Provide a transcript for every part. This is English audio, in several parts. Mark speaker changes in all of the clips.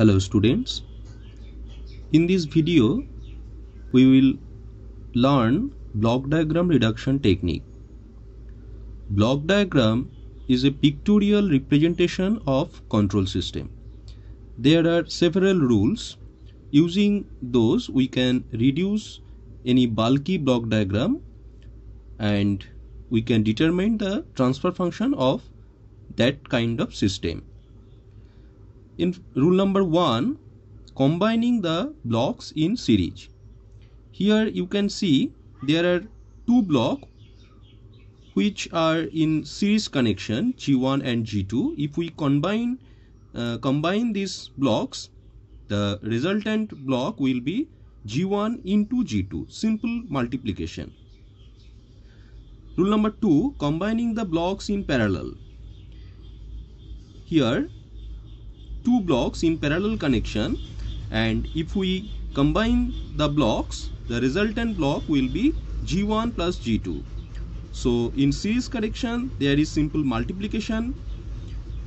Speaker 1: hello students in this video we will learn block diagram reduction technique block diagram is a pictorial representation of control system there are several rules using those we can reduce any bulky block diagram and we can determine the transfer function of that kind of system in rule number one combining the blocks in series here you can see there are two blocks which are in series connection g1 and g2 if we combine uh, combine these blocks the resultant block will be g1 into g2 simple multiplication rule number 2 combining the blocks in parallel here two blocks in parallel connection and if we combine the blocks the resultant block will be g1 plus g2 so in series connection there is simple multiplication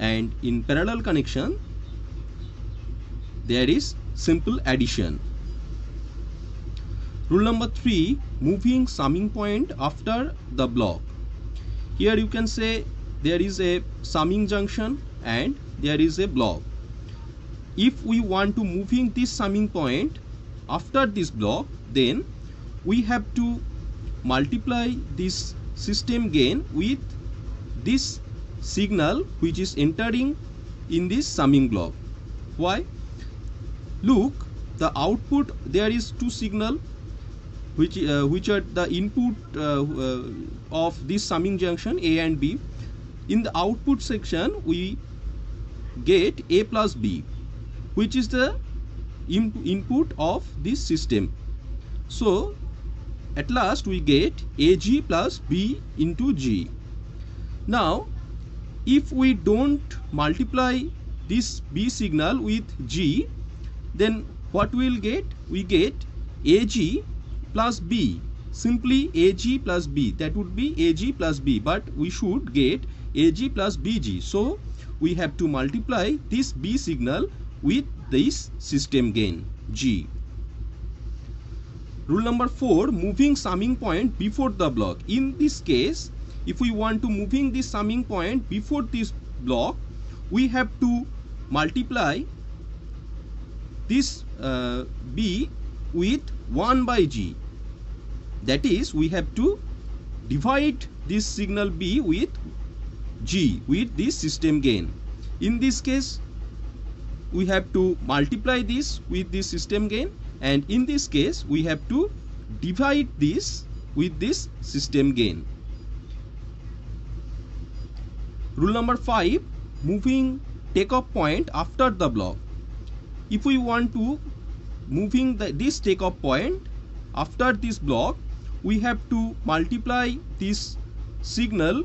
Speaker 1: and in parallel connection there is simple addition rule number 3 moving summing point after the block here you can say there is a summing junction and there is a block if we want to moving this summing point after this block then we have to multiply this system gain with this signal which is entering in this summing block why look the output there is two signal which uh, which are the input uh, uh, of this summing junction a and b in the output section we get a plus b which is the in input of this system. So at last we get AG plus B into G. Now if we don't multiply this B signal with G then what we'll get? We get AG plus B simply AG plus B that would be AG plus B but we should get AG plus BG. So we have to multiply this B signal with this system gain G. Rule number 4 moving summing point before the block. In this case if we want to moving this summing point before this block we have to multiply this uh, B with 1 by G that is we have to divide this signal B with G with this system gain. In this case we have to multiply this with this system gain and in this case we have to divide this with this system gain. Rule number 5 moving takeoff point after the block. If we want to moving the, this takeoff point after this block we have to multiply this signal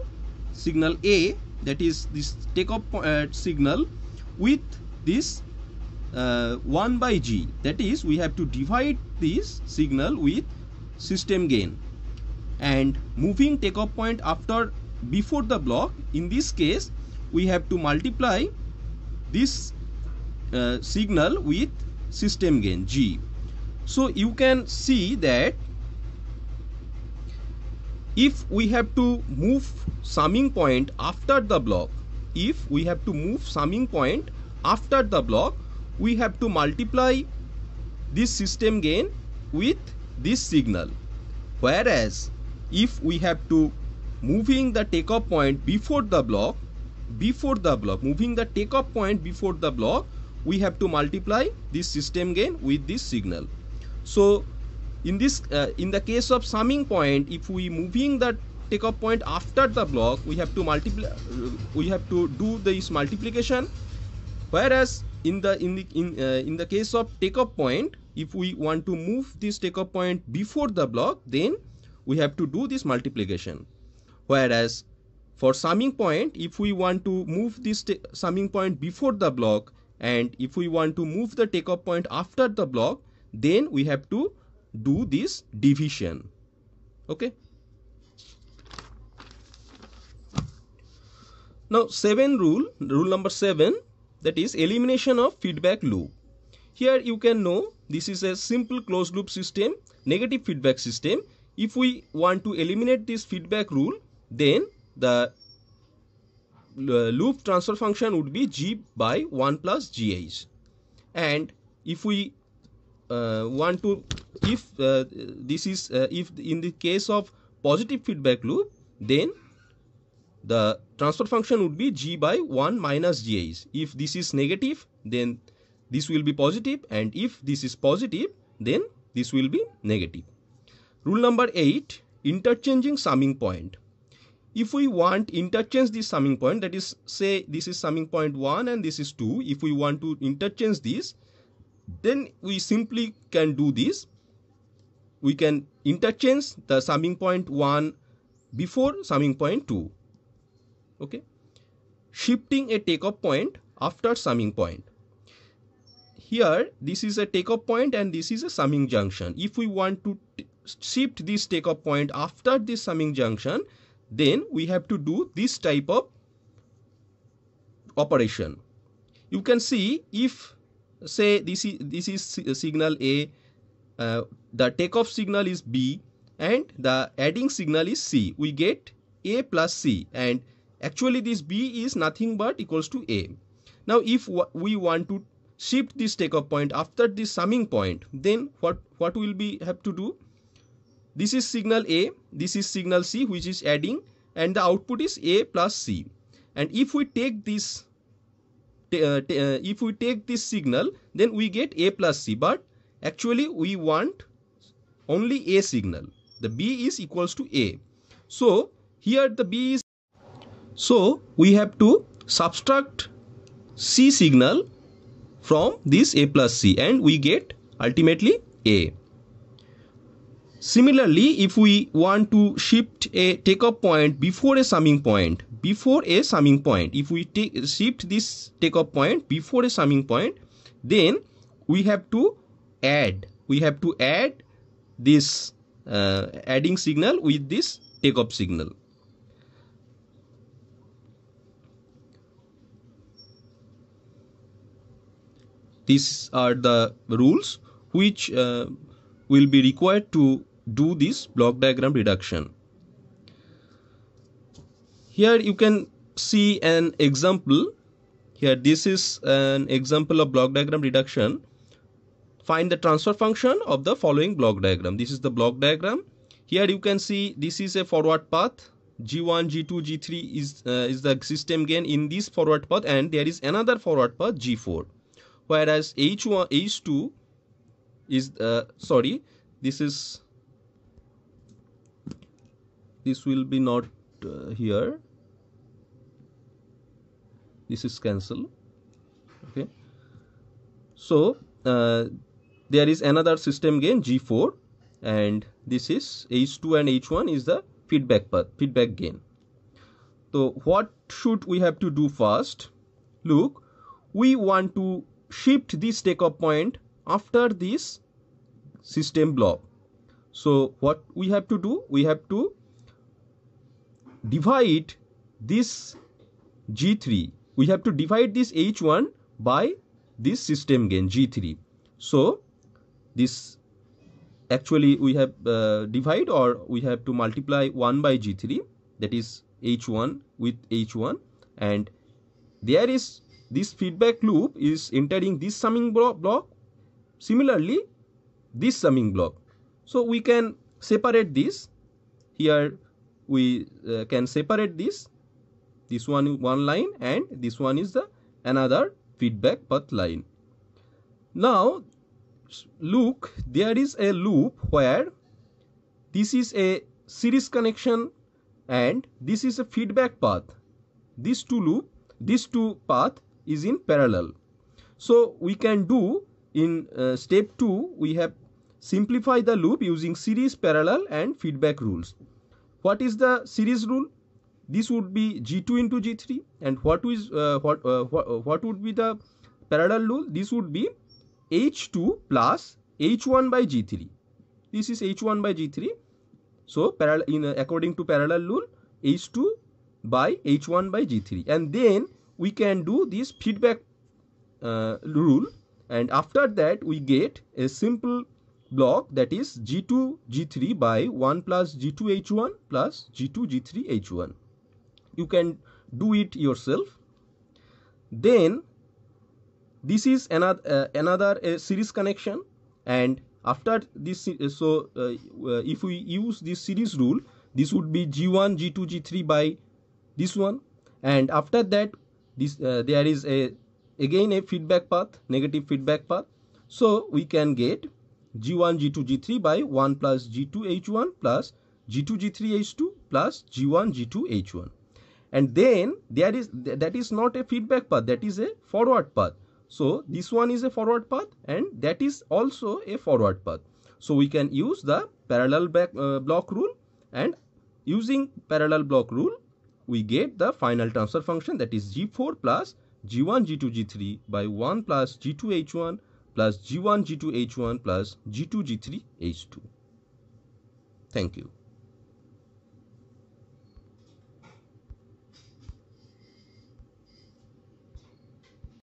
Speaker 1: signal A that is this takeoff uh, signal with this uh, 1 by g that is we have to divide this signal with system gain and moving takeoff point after before the block in this case we have to multiply this uh, signal with system gain g so you can see that if we have to move summing point after the block if we have to move summing point after the block we have to multiply this system gain with this signal whereas if we have to moving the takeoff point before the block before the block moving the takeoff point before the block we have to multiply this system gain with this signal so in this uh, in the case of summing point if we moving the takeoff point after the block we have to multiply uh, we have to do this multiplication whereas in the in the in, uh, in the case of takeoff point if we want to move this takeoff point before the block then we have to do this multiplication whereas for summing point if we want to move this summing point before the block and if we want to move the takeoff point after the block then we have to do this division okay now 7 rule rule number 7 that is elimination of feedback loop. Here you can know this is a simple closed loop system, negative feedback system. If we want to eliminate this feedback rule, then the uh, loop transfer function would be g by 1 plus gh. And if we uh, want to, if uh, this is, uh, if in the case of positive feedback loop, then the transfer function would be g by 1 minus g is. If this is negative, then this will be positive and if this is positive, then this will be negative. Rule number 8, interchanging summing point. If we want interchange this summing point, that is say this is summing point 1 and this is 2, if we want to interchange this, then we simply can do this. We can interchange the summing point 1 before summing point 2 okay shifting a takeoff point after summing point here this is a takeoff point and this is a summing junction if we want to shift this takeoff point after this summing junction then we have to do this type of operation you can see if say this is this is signal a uh, the takeoff signal is b and the adding signal is c we get a plus c and Actually this B is nothing but equals to A. Now if we want to shift this takeoff point after this summing point then what, what will we have to do? This is signal A, this is signal C which is adding and the output is A plus C. And if we take this uh, uh, if we take this signal then we get A plus C but actually we want only A signal. The B is equals to A. So here the B is so we have to subtract C signal from this A plus C and we get ultimately A. Similarly, if we want to shift a takeoff point before a summing point, before a summing point, if we take, shift this takeoff point before a summing point, then we have to add, we have to add this uh, adding signal with this takeoff signal. these are the rules which uh, will be required to do this block diagram reduction here you can see an example here this is an example of block diagram reduction find the transfer function of the following block diagram this is the block diagram here you can see this is a forward path g1 g2 g3 is uh, is the system gain in this forward path and there is another forward path g4 whereas H1 H2 is uh, sorry this is this will be not uh, here this is cancel okay so uh, there is another system gain g4 and this is h2 and h1 is the feedback path feedback gain so what should we have to do first look we want to shift this takeoff point after this system block. So what we have to do? We have to divide this G3. We have to divide this H1 by this system gain G3. So this actually we have uh, divide or we have to multiply 1 by G3 that is H1 with H1 and there is this feedback loop is entering this summing block similarly this summing block so we can separate this here we uh, can separate this this one one line and this one is the another feedback path line now look there is a loop where this is a series connection and this is a feedback path these two loop these two path is in parallel. So we can do in uh, step 2 we have simplify the loop using series parallel and feedback rules. What is the series rule? This would be G2 into G3 and what is uh, what, uh, what, uh, what would be the parallel rule? This would be H2 plus H1 by G3. This is H1 by G3. So parallel in according to parallel rule H2 by H1 by G3 and then we can do this feedback uh, rule and after that we get a simple block that is g2 g3 by 1 plus g2 h1 plus g2 g3 h1 you can do it yourself then this is another uh, another uh, series connection and after this uh, so uh, if we use this series rule this would be g1 g2 g3 by this one and after that this uh, there is a again a feedback path negative feedback path so we can get g1 g2 g3 by 1 plus g2 h1 plus g2 g3 h2 plus g1 g2 h1 and then there is th that is not a feedback path that is a forward path so this one is a forward path and that is also a forward path so we can use the parallel back, uh, block rule and using parallel block rule we get the final transfer function that is g4 plus g1 g2 g3 by 1 plus g2 h1 plus g1 g2 h1 plus g2 g3 h2. Thank you.